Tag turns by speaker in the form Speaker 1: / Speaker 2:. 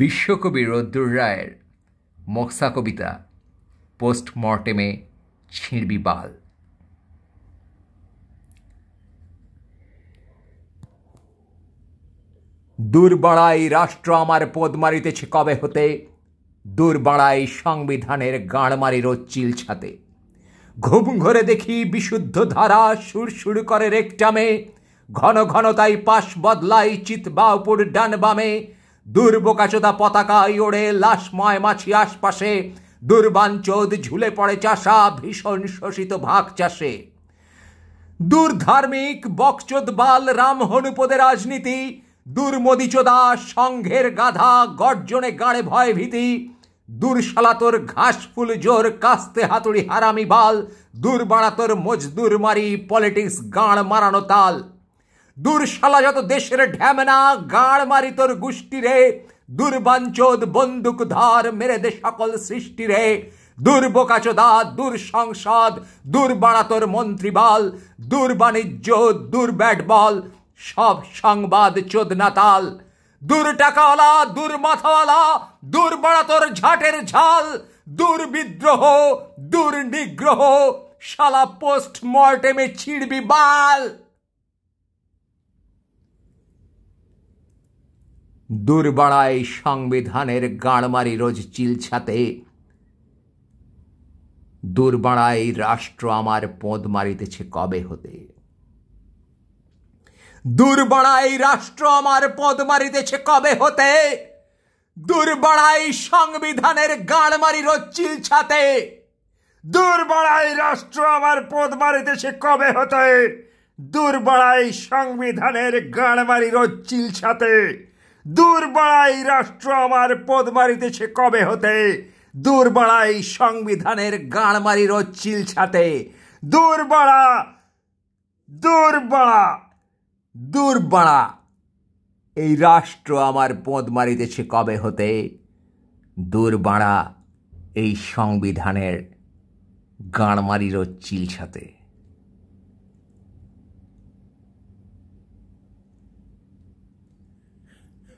Speaker 1: বিশ্বকবি রদ্দুর রায়ের মক্সা কবিতা পোস্টমর্টেমে ছিঁড়বি বাল দূরবাড়াই রাষ্ট্র আমার পদ মারিতেছে কবে হতে দূরবাড়াই সংবিধানের মারির চিল ছাতে ঘুম ঘরে দেখি বিশুদ্ধ ধারা সুর করে রেকটামে ঘন ঘন তাই পাশ বদলাই চিত বা উপর ডান বামে দুর্বোকাচোদা পতাকায় ওড়ে লাশময় মাছি আশপাশে দুর্বাঞ্চদ ঝুলে পড়ে চাষা ভীষণ শোষিত ভাগ চাষে দুর্ধার্মিক বকচোদ বাল রামহনুপদের রাজনীতি দুর্মদিচোদা সংঘের গাধা গর্জনে গাড়ে ভয় ভীতি দূরশালাতোর ঘাস ফুল জোর কাস্তে হাতুড়ি হারামি বাল দূর বাড়াতোর মজদুর মারি পলিটিক্স গাঁড় মারানো তাল দূরশালা যত দেশের ঢ্যামনা গাড় মারি তোর গোষ্ঠী রে দুর্বাঞ্চদ বন্দুক ধার মেরে দে সকল সৃষ্টি রে দূর বোকাচোদা দূর সংসদ দূর বাড়াতোর মন্ত্রীবাল দূর বাণিজ্য দূর ব্যাট বল সব সংবাদ চোদনাতাল দূর টাকাওয়ালা দূর মাথাওয়ালা দূর তোর ঝাটের ঝাল দূর বিদ্রোহ দূর নিগ্রহ শালা পোস্ট মর্টেমে ছিড়বি বাল
Speaker 2: দুর্বড়ায় সংবিধানের গাঁড়মারি রোজ চিলছাতে দুর্বড়ায় রাষ্ট্র আমার পদ মারিতেছে কবে হতে
Speaker 1: দুর্বড়ায় রাষ্ট্র আমার পদ মারিতেছে কবে হতে
Speaker 3: দুর্বড়ায় সংবিধানের গাঁড়মারি রোজ চিলছাতে দুর্বড়াই রাষ্ট্র আমার পদ মারিতেছে কবে হতে দুর্বড়াই সংবিধানের গাঁড়মারি রোজ চিলছাতে দুর্বড়াই রাষ্ট্র আমার পদ মারিতেছে কবে হতে দুর্বড়াই সংবিধানের মারির চিল ছাতে দুর্বড়া
Speaker 1: দুর্বড়া দুর্বড়া এই রাষ্ট্র আমার পদ
Speaker 2: মারিতেছে কবে হতে দুর্বাড়া এই সংবিধানের মারির চিল ছাতে